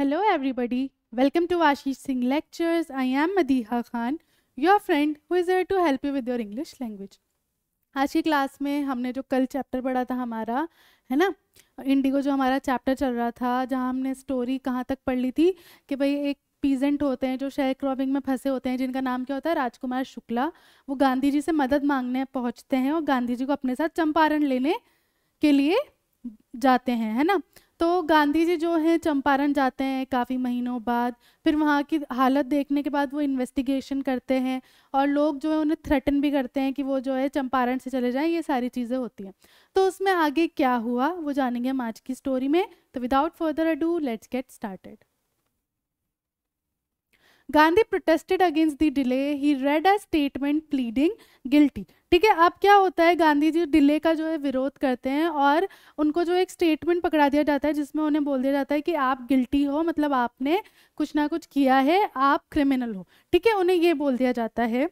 Hello everybody, welcome to Ashish Singh Lectures. I am Madiha Khan, your friend who is here to help you with your English language. आज की class में हमने जो कल chapter पढ़ा था हमारा है ना इंडिगो जो हमारा चैप्टर चल रहा था जहाँ हमने स्टोरी कहाँ तक पढ़ ली थी कि भाई एक पीजेंट होते हैं जो शेयर क्रॉपिंग में फंसे होते हैं जिनका नाम क्या होता है राजकुमार शुक्ला वो गांधी जी से मदद मांगने पहुँचते हैं और गांधी जी को अपने साथ चंपारण लेने के लिए जाते हैं है ना तो गांधी जी जो हैं चंपारण जाते हैं काफ़ी महीनों बाद फिर वहाँ की हालत देखने के बाद वो इन्वेस्टिगेशन करते हैं और लोग जो है उन्हें थ्रेटन भी करते हैं कि वो जो है चंपारण से चले जाएं ये सारी चीज़ें होती हैं तो उसमें आगे क्या हुआ वो जानेंगे हम आज की स्टोरी में तो without further ado do let's get started Gandhi protested against the delay he read a statement pleading guilty ठीक है अब क्या होता है गांधी जी डिले का जो है विरोध करते हैं और उनको जो एक स्टेटमेंट पकड़ा दिया जाता है जिसमें उन्हें बोल दिया जाता है कि आप गिल्टी हो मतलब आपने कुछ ना कुछ किया है आप क्रिमिनल हो ठीक है उन्हें ये बोल दिया जाता है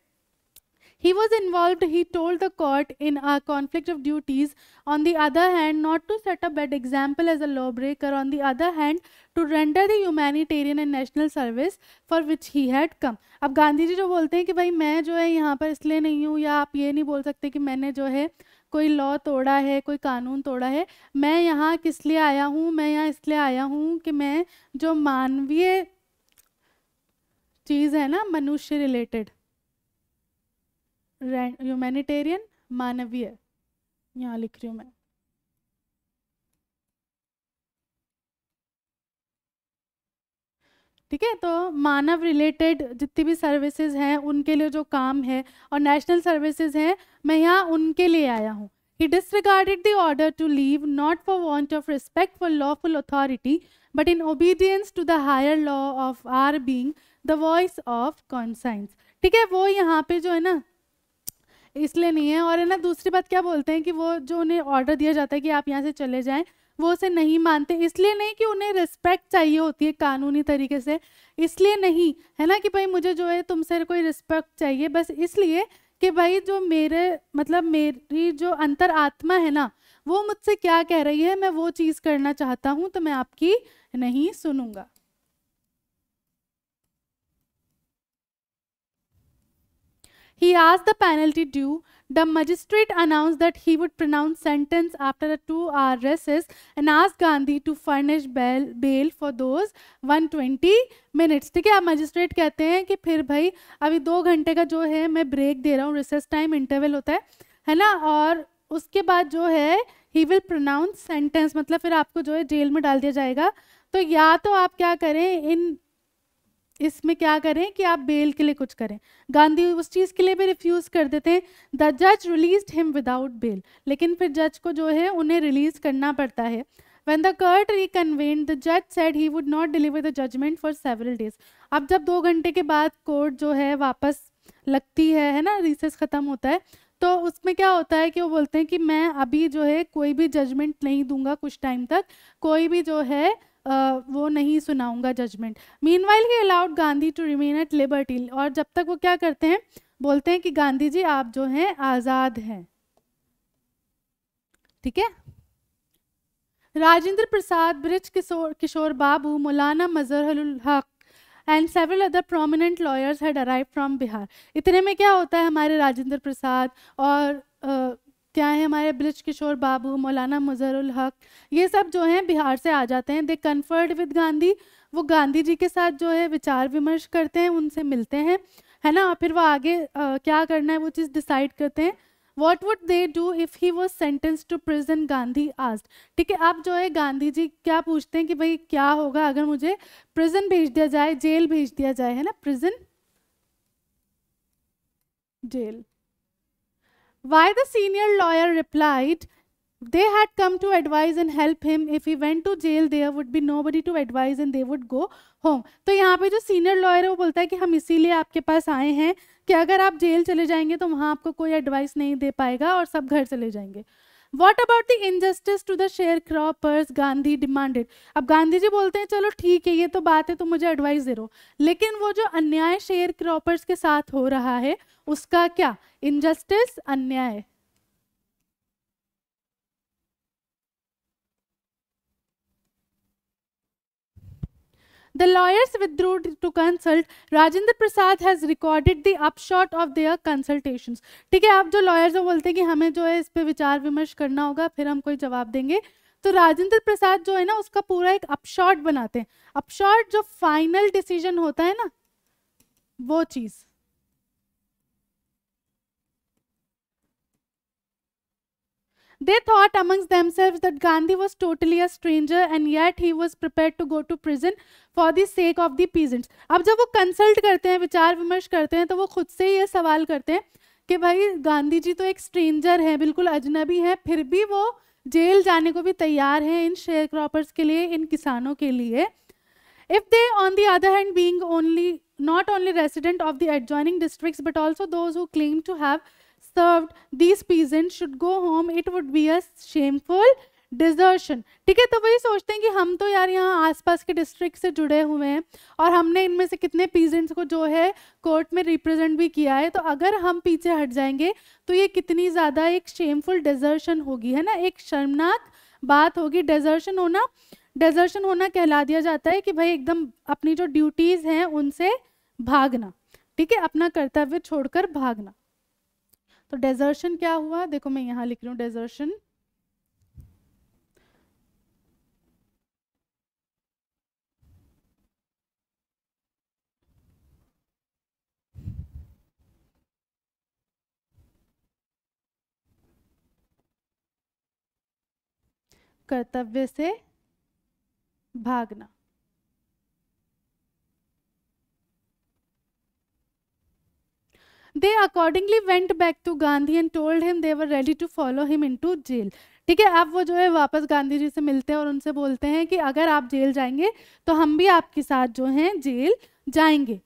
He was involved, he told the court, in a conflict of duties. On the other hand, not to set a bad example as a lawbreaker. On the other hand, to render the humanitarian and national service for which he had come. ab gandhi ji jo bolte hain ki bhai main jo hai yahan par isliye nahi hu ya aap ye nahi bol sakte ki maine jo hai कोई law तोड़ा है कोई कानून तोड़ा है मैं यहाँ किस लिए आया हूँ मैं यहाँ इसलिए आया हूँ कि मैं जो मानवीय चीज़ है ना मनुष्य रिलेटेड ह्यूमैनिटेरियन मानवीय यहाँ लिख रही हूँ मैं ठीक है तो मानव रिलेटेड जितनी भी सर्विसेज हैं उनके लिए जो काम है और नेशनल सर्विसेज हैं मैं यहाँ उनके लिए आया हूँ he disregarded the order to leave not for want of respect for lawful authority but in obedience to the higher law of our being the voice of conscience ठीक है वो यहाँ पे जो है ना इसलिए नहीं है और है ना दूसरी बात क्या बोलते हैं कि वो जो उन्हें ऑर्डर दिया जाता है कि आप यहाँ से चले जाएं वो उसे नहीं मानते इसलिए नहीं कि उन्हें रिस्पेक्ट चाहिए होती है कानूनी तरीके से इसलिए नहीं है ना कि भाई मुझे जो है तुमसे कोई रिस्पेक्ट चाहिए बस इसलिए कि भाई जो मेरे मतलब मेरी जो अंतर आत्मा है ना वो मुझसे क्या कह रही है मैं वो चीज़ करना चाहता हूँ तो मैं आपकी नहीं सुनूंगा He asked the penalty due. The magistrate announced that he would pronounce sentence after a two-hour recess and asked Gandhi to furnish bail, bail for those 120 minutes. ठीक है अब मजिस्ट्रेट कहते हैं कि फिर भाई अभी दो घंटे का जो है मैं ब्रेक दे रहा हूँ रिसेस टाइम इंटरवल होता hai है ना और उसके बाद जो है ही विल प्रोनाउंस सेंटेंस मतलब फिर आपको जो है जेल में डाल दिया जाएगा तो या तो आप क्या करें इन इसमें क्या करें कि आप बेल के लिए कुछ करें गांधी उस चीज़ के लिए भी रिफ्यूज़ कर देते हैं द जज रिलीज हिम विदाउट बेल लेकिन फिर जज को जो है उन्हें रिलीज़ करना पड़ता है when the court reconvened, the जज said he would not deliver the judgment for several days अब जब दो घंटे के बाद कोर्ट जो है वापस लगती है है ना रिसेस ख़त्म होता है तो उसमें क्या होता है कि वो बोलते हैं कि मैं अभी जो है कोई भी जजमेंट नहीं दूंगा कुछ टाइम तक कोई भी जो है uh, वो नहीं सुनाऊंगा judgment meanwhile he allowed Gandhi to remain at liberty और जब तक वो क्या करते हैं बोलते हैं कि गांधी जी आप जो हैं आज़ाद हैं ठीक है राजेंद्र प्रसाद bridge Kishore Kishore Babu Maulana Mazharul Haq and several other prominent lawyers had arrive from Bihar इतने में क्या होता है हमारे राजेंद्र प्रसाद और क्या है हमारे ब्रिज किशोर बाबू मौलाना मुजहरुल हक ये सब जो हैं बिहार से आ जाते हैं दे कन्फर्ट विद गांधी वो गांधी जी के साथ जो है विचार विमर्श करते हैं उनसे मिलते हैं है ना फिर वो आगे आ, क्या करना है वो चीज़ डिसाइड करते हैं what would they do if he was sentence to prison Gandhi asked ठीक है आप जो है गांधी जी क्या पूछते हैं कि भाई क्या होगा अगर मुझे प्रिजन भेज दिया जाए जेल भेज दिया जाए है ना prison jail Why the senior lawyer replied, they had come to advise and help him if he went to jail there would be nobody to advise and they would go home to yahan pe jo senior lawyer wo bolta hai ki hum हम इसीलिए आपके पास आए हैं कि अगर आप jail चले जाएंगे तो वहाँ आपको कोई एडवाइस नहीं दे पाएगा और सब घर चले जाएंगे what about the injustice to the sharecroppers Gandhi demanded अब गांधी जी बोलते हैं चलो ठीक है ये तो बात है तो मुझे एडवाइस दे रो लेकिन वो जो अन्याय शेयर क्रॉपर्स के साथ हो रहा है उसका क्या इनजस्टिस अन्याय The lawyers withdrew to consult. Rajendra Prasad has recorded the upshot of their consultations. ठीक है आप जो lawyers हैं बोलते हैं कि हमें जो है इस पर विचार विमर्श करना होगा फिर हम कोई जवाब देंगे तो राजेंद्र प्रसाद जो है ना उसका पूरा एक अपशॉट बनाते हैं अपशॉट जो फाइनल डिसीजन होता है ना वो चीज़ They thought amongst themselves that Gandhi was totally a stranger and yet he was prepared to go to prison for the sake of the peasants. अब जब वो कंसल्ट करते हैं विचार विमर्श करते हैं तो वो खुद से ye sawal karte hain ki bhai gandhi ji to ek stranger hai bilkul ajnabi hai phir bhi wo jail jane ko bhi taiyar हैं in share croppers ke liye in किसानों ke liye if they on the other hand being only not only resident of the adjoining districts but also those who claim to have served these peasants should go home it would be a shameful desertion ठीक है तो वही सोचते हैं कि हम तो यार यहाँ आसपास के डिस्ट्रिक्ट से जुड़े हुए हैं और हमने इनमें से कितने पीजेंट्स को जो है कोर्ट में रिप्रेजेंट भी किया है तो अगर हम पीछे हट जाएंगे तो ये कितनी ज़्यादा एक शेमफुल डिजर्शन होगी है ना एक शर्मनाक बात होगी डेजर्शन होना डेजर्शन होना कहला दिया जाता है कि भाई एकदम अपनी जो ड्यूटीज़ हैं उनसे भागना ठीक है अपना कर्तव्य छोड़कर भागना तो डेजर्शन क्या हुआ देखो मैं यहां लिख रही हूं डेजर्शन कर्तव्य से भागना they accordingly went back to Gandhi and told him they were ready to follow him into jail. ठीक है अब वो जो है वापस गांधी जी से मिलते हैं और उनसे बोलते हैं कि अगर आप जेल जाएंगे तो हम भी आपके साथ जो हैं जेल जाएंगे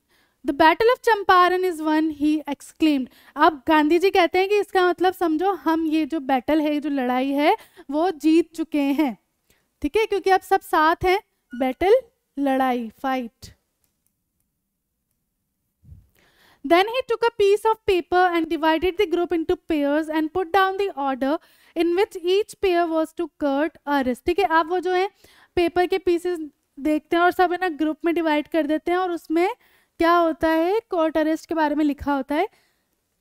the battle of Champaran is won he exclaimed अब गांधी जी कहते हैं कि इसका मतलब समझो हम ये जो बैटल है जो लड़ाई है वो जीत चुके हैं ठीक है क्योंकि अब सब साथ हैं बैटल लड़ाई fight Then he took a piece of paper and divided the group into pairs and put down the order in which each pair was to cut a wrist. ठीक है आप वो जो है पेपर के पीसेस देखते हैं और सब है ना ग्रुप में डिवाइड कर देते हैं और उसमें क्या होता है कोर्ट अरेस्ट के बारे में लिखा होता है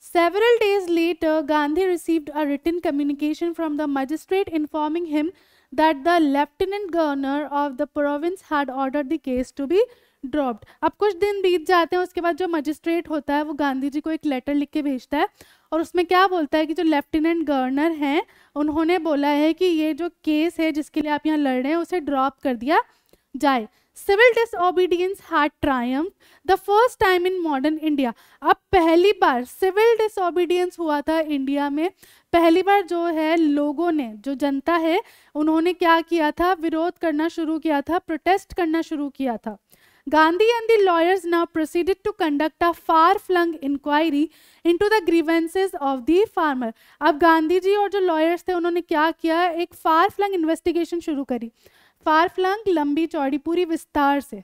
Several days later, Gandhi received a written communication from the magistrate informing him that the lieutenant governor of the province had ordered the case to be dropped अब कुछ दिन बीत जाते हैं उसके बाद जो मजिस्ट्रेट होता है वो गांधी जी को एक लेटर लिख के भेजता है और उसमें क्या बोलता है कि जो लेफ्टिनेंट गवर्नर हैं उन्होंने बोला है कि ये जो केस है जिसके लिए आप यहाँ लड़ रहे हैं उसे ड्रॉप कर दिया जाए civil disobedience had triumph the first time in modern India अब पहली बार सिविल डिसऑबीडियंस हुआ था इंडिया में पहली बार जो है लोगों ने जो जनता है उन्होंने क्या किया था विरोध करना शुरू किया था प्रोटेस्ट करना शुरू किया था Gandhi and the lawyers now proceeded to conduct a far-flung inquiry into the grievances of the farmer. अब गांधी जी और जो lawyers थे उन्होंने क्या किया एक far-flung investigation शुरू करी far-flung लंबी चौड़ी पूरी विस्तार से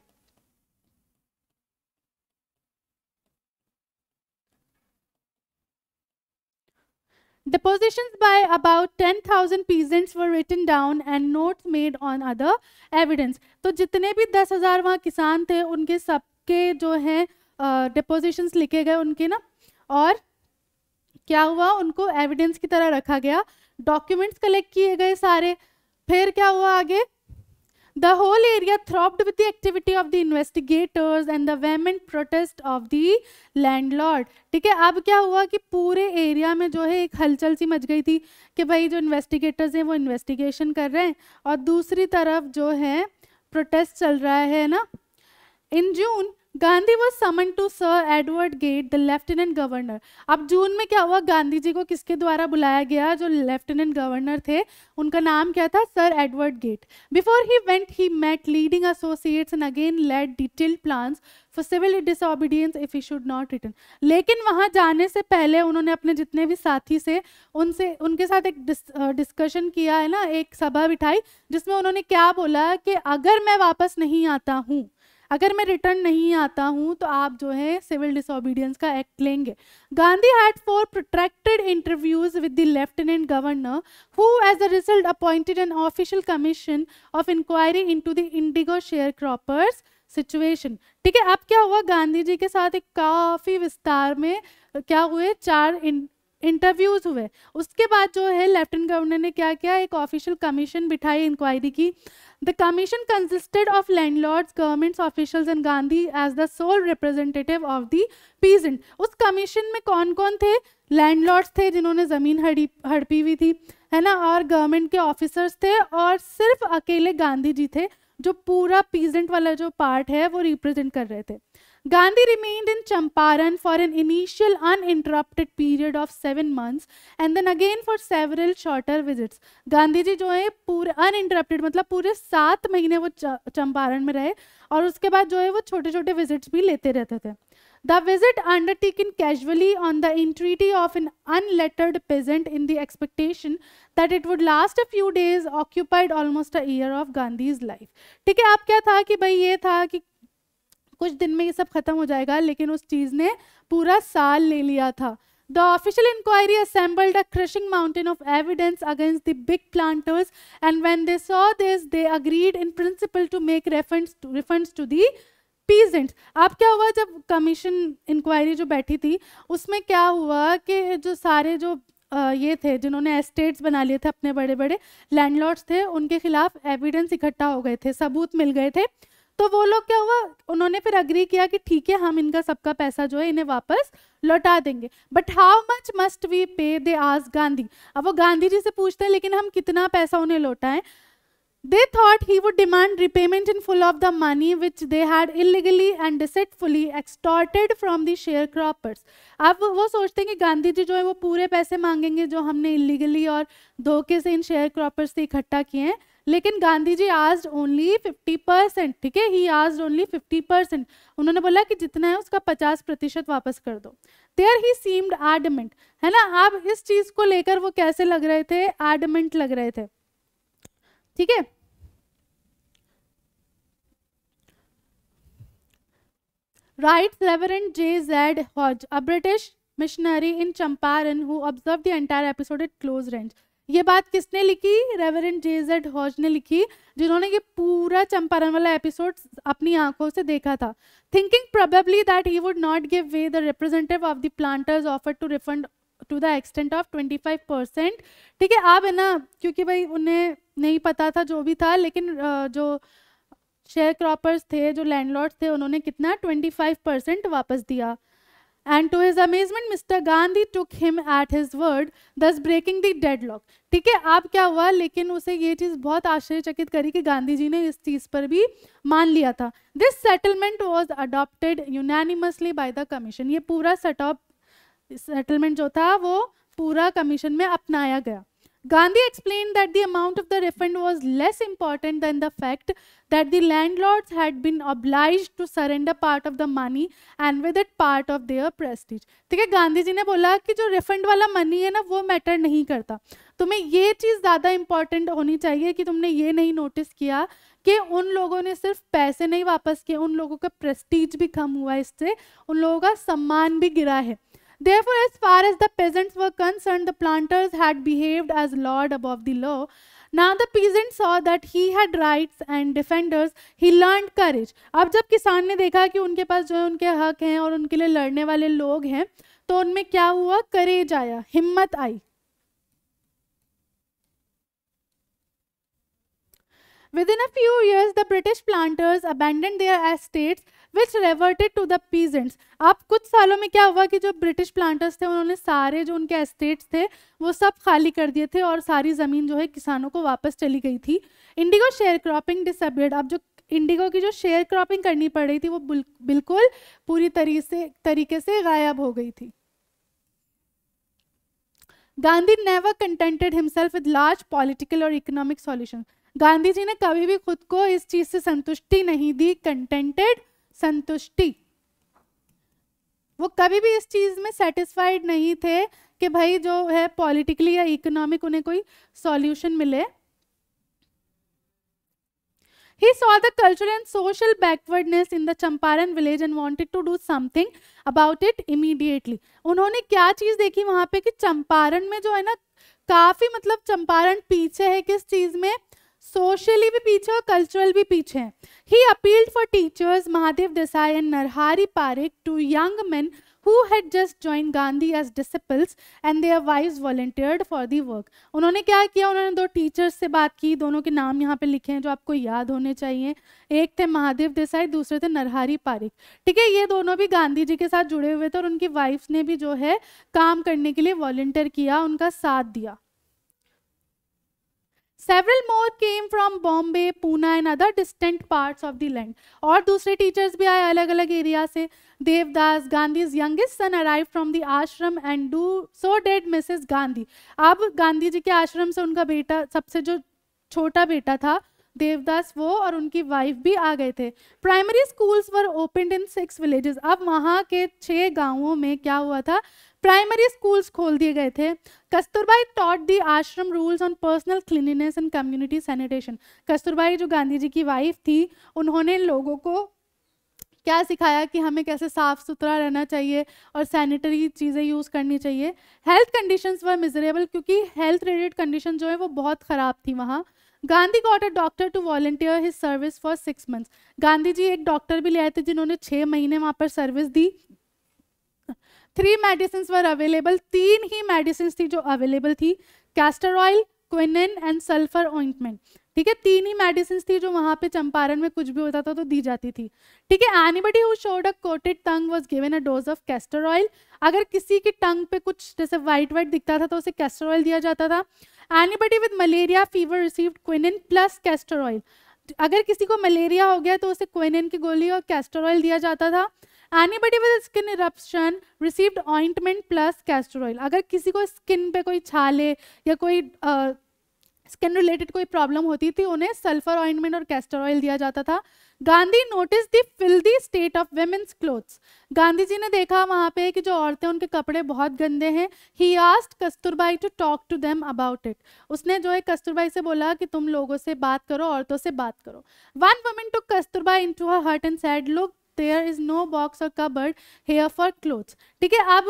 Depositions by about 10,000 peasants were written down and notes made on other evidence. तो जितने भी 10,000 वहाँ किसान थे उनके सबके जो हैं डिपोजिशंस uh, लिखे गए उनके ना और क्या हुआ उनको एविडेंस की तरह रखा गया डॉक्यूमेंट्स कलेक्ट किए गए सारे फिर क्या हुआ आगे The whole area throbbed with the activity of the investigators and the vehement protest of the landlord. ठीक है अब क्या हुआ कि पूरे एरिया में जो है एक हलचल सी मच गई थी कि भाई जो इन्वेस्टिगेटर्स हैं वो इन्वेस्टिगेशन कर रहे हैं और दूसरी तरफ जो है प्रोटेस्ट चल रहा है ना in June Gandhi was summon to sir Edward Gait the lieutenant governor अब जून में क्या हुआ गांधी जी को किसके द्वारा बुलाया गया जो लेफ्टिनेंट गवर्नर थे उनका नाम क्या था sir Edward Gait before he went he met leading associates and again laid detail plan for civil disobedience if he should not return लेकिन वहाँ जाने से पहले उन्होंने अपने जितने भी साथी से उनसे उनके साथ एक डिस्कशन किया है ना एक सभा बिठाई जिसमें उन्होंने क्या बोला कि अगर मैं वापस नहीं आता हूँ अगर मैं रिटर्न नहीं आता हूँ तो आप जो है सिविल डिसोबीडियंस का एक्ट लेंगे Gandhi had four protracted interviews with the lieutenant governor who as a result appointed an official commission of inquiry into the indigo sharecroppers situation ठीक है अब क्या हुआ गांधी जी के साथ एक काफ़ी विस्तार में क्या हुए चार इंटरव्यूज हुए उसके बाद जो है लेफ्टिनेंट गवर्नर ने क्या किया एक ऑफिशियल कमीशन बिठाई इंक्वायरी की the commission consisted of landlords governments officials and Gandhi as the sole representative of the peasant उस कमीशन में कौन कौन थे लैंडलॉर्ड्स थे जिन्होंने ज़मीन हड़ी हड़पी हुई थी है ना और गवर्नमेंट के ऑफिसर्स थे और सिर्फ अकेले गांधी जी थे जो पूरा पीजेंट वाला जो पार्ट है वो रिप्रेजेंट कर रहे थे Gandhi remained in Champaran for an initial uninterrupted period of seven months and then again for several shorter visits. Gandhi ji जो है पूरे uninterrupted मतलब पूरे सात महीने वो चंपारण में रहे और उसके बाद जो है वो छोटे छोटे visits भी लेते रहते थे The visit undertaken casually on the entreaty of an unlettered peasant in the expectation that it would last a few days occupied almost a year of Gandhi's life. ठीक है आप क्या था कि भाई ये था कि कुछ दिन में ये सब खत्म हो जाएगा लेकिन उस चीज ने पूरा साल ले लिया था the official inquiry assembled a crushing mountain of evidence against the big planters and when they saw this they agreed in principle to make refunds refunds to the peasants आप क्या हुआ जब कमीशन इंक्वायरी जो बैठी थी उसमें क्या हुआ कि जो सारे जो ये थे जिन्होंने एस्टेट्स बना लिए थे अपने बड़े बड़े लैंडलॉर्ड्स थे उनके खिलाफ एविडेंस इकट्ठा हो गए थे सबूत मिल गए थे तो वो लोग क्या हुआ उन्होंने फिर अग्री किया कि ठीक है हम इनका सबका पैसा जो है इन्हें वापस लौटा देंगे but how much must we pay they आज गांधी अब वो गांधी जी से पूछते हैं लेकिन हम कितना पैसा उन्हें लौटाएं thought he would demand repayment in full of the money which they had illegally and and extorted from the sharecroppers अब वो सोचते हैं कि गांधी जी जो है वो पूरे पैसे मांगेंगे जो हमने इलीगली और धोखे से इन शेयर क्रॉपर्स से इकट्ठा किए हैं लेकिन गांधी जी आज ओनली फिफ्टी परसेंट ठीक है ही आज ओनली फिफ्टी परसेंट उन्होंने बोला कि जितना है उसका पचास प्रतिशत वापस कर दो देयर ही सीम्ड आडमेंट है ना आप इस चीज को लेकर वो कैसे लग रहे थे आर्डमेंट लग रहे थे ठीक है right reverend J Z Hodge a British missionary in Champaran who observe the entire episode at close range ये बात किसने लिखी रेवरेंड जे जेड हॉज ने लिखी जिन्होंने ये पूरा चंपारण वाला एपिसोड अपनी आंखों से देखा था thinking probably that he would not give way the representative of the planters offer to refund to the extent of five percent ठीक है आप है ना क्योंकि भाई उन्हें नहीं पता था जो भी था लेकिन जो शेयर क्रॉपर्स थे जो लैंडलॉर्ड्स थे उन्होंने कितना ट्वेंटी फाइव परसेंट वापस दिया and to his amazement mister Gandhi took him at his word thus breaking the lock ठीक है आप क्या हुआ लेकिन उसे ये चीज़ बहुत आश्चर्यचकित करी कि गांधी जी ने इस चीज़ पर भी मान लिया था this settlement was adopted unanimously by the commission ये पूरा सेटअप सेटलमेंट जो था वो पूरा कमीशन में अपनाया गया Gandhi explained that the amount of the refund was less important than the fact that the landlords had been obliged to surrender part of the money and with it part of their prestige. ठीक है गांधी जी ने बोला कि जो refund वाला money है ना वो मैटर नहीं करता तुम्हें ये चीज़ ज़्यादा इम्पॉर्टेंट होनी चाहिए कि तुमने ये नहीं नोटिस किया कि उन लोगों ने सिर्फ पैसे नहीं वापस किए उन लोगों का प्रेस्टीज भी कम हुआ इससे उन लोगों का सम्मान भी गिरा है Therefore, as far as the peasants were concerned, the planters had behaved as lord above the law. Now the peasant saw that he had rights and defenders. He learned courage. ab jab kisan ne dekha ki unke paas jo hai unke haq hain aur unke liye ladne wale log hain to unme kya hua courage aaya himmat aayi Within a few years, the British planters abandoned their estates which reverted to the peasants. ab kuch सालों mein kya hua ki jo british planters the unhone sare jo unke estates the wo sab khali kar diye the aur sari zameen jo hai kisanon ko wapas chali gayi thi indigo share cropping disappeared ab jo indigo की जो share cropping करनी पड़ रही थी वो बिल्कुल पूरी तरीके से तरीके से गायब हो गई थी Gandhi never contented himself with large political और इकोनॉमिक solutions. गांधी जी ने कभी भी खुद को इस चीज से संतुष्टि नहीं दी कंटेंटेड संतुष्टि वो कभी भी इस चीज में सेटिस्फाइड नहीं थे कि भाई जो है पॉलिटिकली या इकोनॉमिक उन्हें कोई सॉल्यूशन मिले he saw the culture and social backwardness in the Champaran village and wanted to do something about it immediately उन्होंने क्या चीज देखी वहां पे कि चंपारण में जो है ना काफी मतलब चंपारण पीछे है किस चीज में सोशली भी पीछे और कल्चरल भी पीछे हैं he appealed for teachers Mahadev Desai and Narhari Parikh two young men who had just joined Gandhi as disciples and their wives volunteered for the work. उन्होंने क्या किया उन्होंने दो टीचर्स से बात की दोनों के नाम यहाँ पे लिखे हैं जो आपको याद होने चाहिए एक थे महादेव देसाई दूसरे थे नरहारी पारिक ठीक है ये दोनों भी गांधी जी के साथ जुड़े हुए थे और उनकी वाइफ्स ने भी जो है काम करने के लिए वॉलेंटियर किया उनका साथ दिया several more came from Bombay Poona and other distant parts of the land और दूसरे टीचर्स भी आए अलग अलग एरिया से Devdas Gandhi youngest son arrive from the ashram and do so did mrs Gandhi अब गांधी जी के आश्रम से उनका बेटा सबसे जो छोटा बेटा था देवदास वो और उनकी वाइफ भी आ गए थे primary schools were open in six villages अब वहाँ के छः गाँवों में क्या हुआ था प्राइमरी स्कूल्स खोल दिए गए थे Kasturbai taught the ashram rules on personal cleanliness and community sanitation Kasturbai जो गांधी जी की वाइफ थी उन्होंने लोगों को क्या सिखाया कि हमें कैसे साफ़ सुथरा रहना चाहिए और सैनिटरी चीज़ें यूज़ करनी चाहिए हेल्थ कंडीशंस वर मिजरेबल क्योंकि हेल्थ रिलेटेड कंडीशन जो है वो बहुत ख़राब थी वहाँ Gandhi got a doctor to volunteer his service for six months Gandhi ji एक डॉक्टर भी ले आए थे जिन्होंने छः महीने वहाँ पर सर्विस दी थ्री मेडिसिन वर अवेलेबल तीन ही मेडिसिन थी जो अवेलेबल थी castor oil quinine and sulphur ointment ठीक है तीन ही मेडिसिन थी जो वहाँ पे चंपारण में कुछ भी होता था तो दी जाती थी ठीक है anybody who showed a coated tongue was given a dose of castor oil अगर किसी की टंग पे कुछ जैसे व्हाइट व्हाइट दिखता था तो उसे कैस्टर ऑयल दिया जाता था anybody with malaria fever received quinine plus castor oil अगर किसी को मलेरिया हो गया तो उसे क्विनिन की गोली और कैस्टर ऑयल दिया जाता था anybody with skin eruption received ointment plus castor oil अगर किसी को स्किन पे कोई छाले या कोई uh, स्किन रिलेटेड कोई प्रॉब्लम होती थी उन्हें सल्फर ऑइंटमेंट और कैस्टर ऑयल दिया जाता था Gandhi notice the filthy state of women's clothes Gandhi ji ने देखा वहाँ पे कि जो औरतें उनके कपड़े बहुत गंदे हैं he asked Kasturbai to talk to them about it उसने जो है कस्तूरबाई से बोला कि तुम लोगों से बात करो औरतों से बात करो one women to Kasturbai in to hurt and sad look there is no box और कबर्ड हेयर फॉर क्लोथ्स ठीक है अब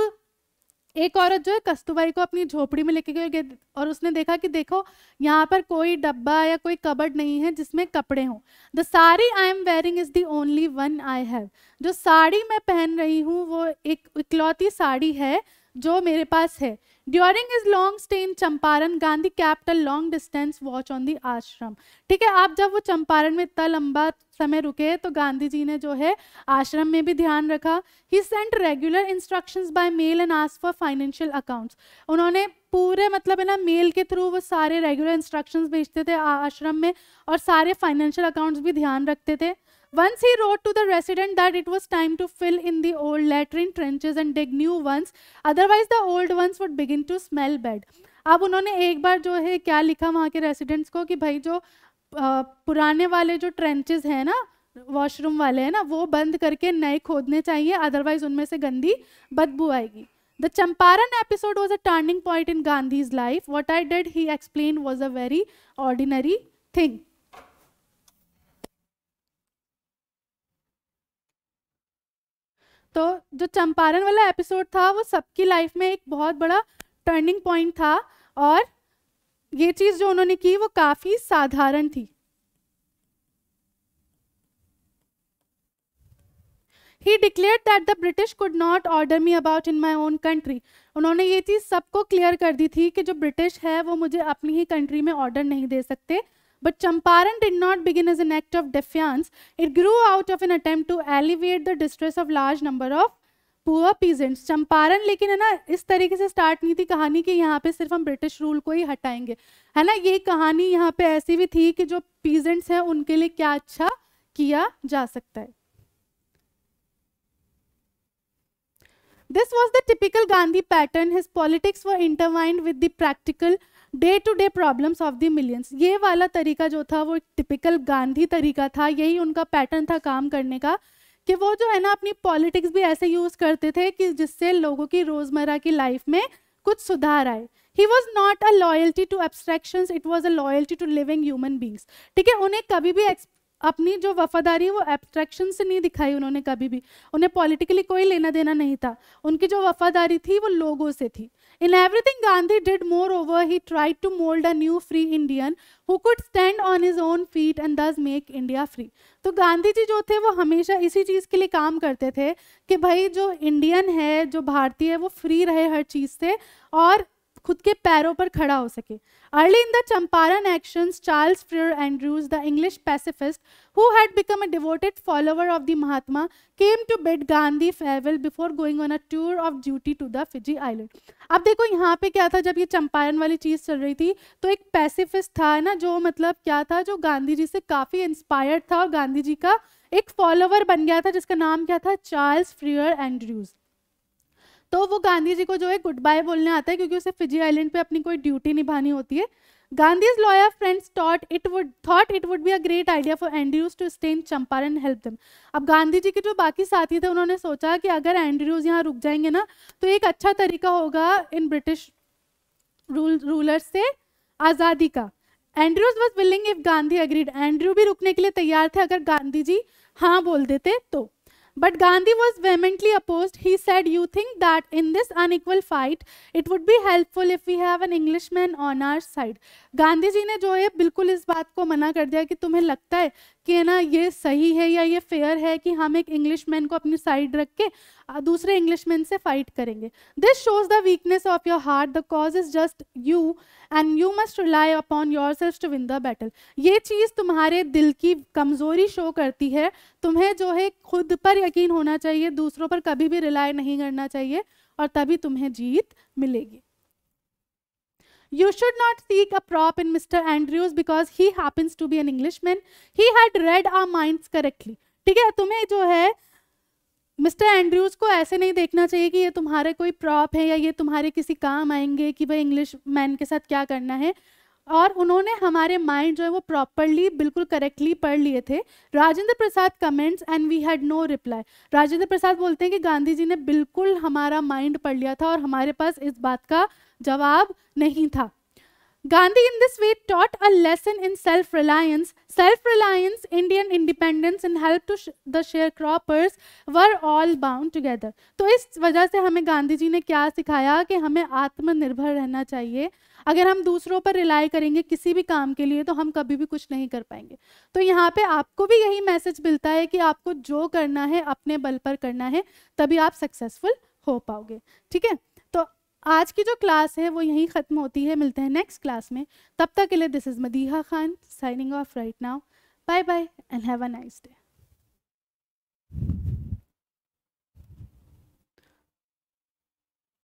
एक औरत जो है कस्तूबाई को अपनी झोपड़ी में लेके गई और उसने देखा कि देखो यहाँ पर कोई डब्बा या कोई कबर्ड नहीं है जिसमें कपड़े हों the sari I am wearing is the only one I have जो साड़ी मैं पहन रही हूँ वो एक इकलौती साड़ी है जो मेरे पास है during his long stay in Champaran Gandhi capital long distance watch on the ashram ठीक है आप जब वो चंपारण में इतना लंबा समय रुके तो गांधी जी ने जो है आश्रम में भी ध्यान रखा he sent regular instructions by mail and ask for financial accounts उन्होंने पूरे मतलब है ना मेल के थ्रू वो सारे रेगुलर इंस्ट्रक्शंस भेजते थे आश्रम में और सारे फाइनेंशियल अकाउंट्स भी ध्यान रखते थे Once he wrote to the resident that it was time to fill in the old latrine trenches and dig new ones, otherwise the old ones would begin to smell bad. अब उन्होंने एक बार जो है क्या लिखा वहाँ के residents को कि भाई जो पुराने वाले जो trenches हैं ना washroom वाले हैं ना वो बंद करके नए खोदने चाहिए otherwise उनमें से गंदी बदबू आएगी The Champaran episode was a turning point in Gandhi's life. What I did, he explained, was a very ordinary thing. तो जो चंपारण वाला एपिसोड था वो सबकी लाइफ में एक बहुत बड़ा टर्निंग पॉइंट था और ये चीज़ जो उन्होंने की वो काफ़ी साधारण थी he declare that the British could not order me about in my own country उन्होंने ये चीज़ सबको क्लियर कर दी थी कि जो ब्रिटिश है वो मुझे अपनी ही कंट्री में ऑर्डर नहीं दे सकते But Champaran did not begin as an act of defiance. It grew out of an attempt to alleviate the distress of large number of poor peasants champaran lekin hai na is tarike se start nahi thi kahani ki yahan pe sirf hum british rule ko hi hatayenge hai na ye kahani yahan pe aisi bhi thi ki jo peasants hain unke liye kya acha kiya ja sakta hai This was the typical Gandhi pattern. His politics were intertwined with the practical day to day problems of the millions ये वाला तरीका जो था वो एक typical Gandhi तरीका था यही उनका पैटर्न था काम करने का कि वो जो है ना अपनी पॉलिटिक्स भी ऐसे यूज़ करते थे कि जिससे लोगों की रोज़मर्रा की लाइफ में कुछ सुधार आए he was not a loyalty to abstraction it was a loyalty to living human beings ठीक है उन्हें कभी भी अपनी जो वफादारी वो एब्स्ट्रैक्शन से नहीं दिखाई उन्होंने कभी भी उन्हें पॉलिटिकली कोई लेना देना नहीं था उनकी जो वफादारी थी वो लोगों से थी in everything Gandhi did moreover he tried to mould a new free Indian who could stand on his own feet and thus make India free तो गांधी जी जो थे वो हमेशा इसी चीज़ के लिए काम करते थे कि भाई जो इंडियन है जो भारतीय है वो फ्री रहे हर चीज़ से और खुद के पैरों पर खड़ा हो सके early in the Champaran action Charles Freer Andrews the English pacifist who had become a devoted follower of the Mahatma came to bid Gandhi farewell before going on a tour of duty to the Fiji island अब देखो यहाँ पे क्या था जब ये चंपारण वाली चीज़ चल रही थी तो एक पैसिफिस्ट था ना जो मतलब क्या था जो गांधी जी से काफ़ी इंस्पायर्ड था और गांधी जी का एक फॉलोअर बन गया था जिसका नाम क्या था चार्ल्स फ्रियर एंड्रूज तो वो गांधी जी को जो है गुड बाय बोलने आता है क्योंकि उसे फिजी आइलैंड पे अपनी कोई ड्यूटी निभानी होती है Gandhi's lawyer friends thought it would thought it would be a great idea for Andrews to stay in Champaran and help them. अब गांधी जी के जो बाकी साथी थे उन्होंने सोचा कि अगर एंड्रयूज यहाँ रुक जाएंगे ना तो एक अच्छा तरीका होगा इन ब्रिटिश रूल रूलर्स से आज़ादी का Andrews was willing if Gandhi agreed Andrew भी रुकने के लिए तैयार थे अगर गांधी जी हाँ बोल देते तो But Gandhi was vehemently opposed. He said, You think that in this unequal fight, it would be helpful if we have an Englishman on our side. gandhi ji ne jo है bilkul is baat ko mana kar diya ki tumhe lagta hai कि है ना ये सही है या ये fair है कि हम एक इंग्लिश मैन को अपनी साइड रख के दूसरे इंग्लिश मैन से फाइट करेंगे this shows the weakness of your heart the cause is just you and you must rely upon yourself to win the battle ये चीज़ तुम्हारे दिल की कमज़ोरी शो करती है तुम्हें जो है खुद पर यकीन होना चाहिए दूसरों पर कभी भी रिलाई नहीं करना चाहिए और तभी तुम्हें जीत मिलेगी You should not seek a prop in Mr. Andrews because he happens to be an Englishman. He had read our minds correctly. theek hai tumhe jo hai mister Andrews को ऐसे नहीं देखना चाहिए कि ये तुम्हारे कोई प्रॉप है या ये तुम्हारे किसी काम आएंगे कि भाई इंग्लिश मैन के साथ क्या करना है और उन्होंने हमारे माइंड जो है वो प्रॉपरली बिल्कुल करेक्टली पढ़ लिए थे Rajendra Prasad comments and we had no reply Rajendra Prasad बोलते हैं कि गांधी जी ने बिल्कुल हमारा माइंड पढ़ लिया था और हमारे पास इस बात का जवाब नहीं था Gandhi in this way a lesson in self reliance self reliance Indian independence in help to the sharecroppers were all bound together तो इस वजह से हमें गांधी जी ने क्या सिखाया कि हमें आत्मनिर्भर रहना चाहिए अगर हम दूसरों पर रिलाई करेंगे किसी भी काम के लिए तो हम कभी भी कुछ नहीं कर पाएंगे तो यहाँ पे आपको भी यही मैसेज मिलता है कि आपको जो करना है अपने बल पर करना है तभी आप सक्सेसफुल हो पाओगे ठीक है आज की जो क्लास है वो यहीं ख़त्म होती है मिलते हैं नेक्स्ट क्लास में तब तक के लिए this is Madiha Khan signing off right now bye bye and have a nice day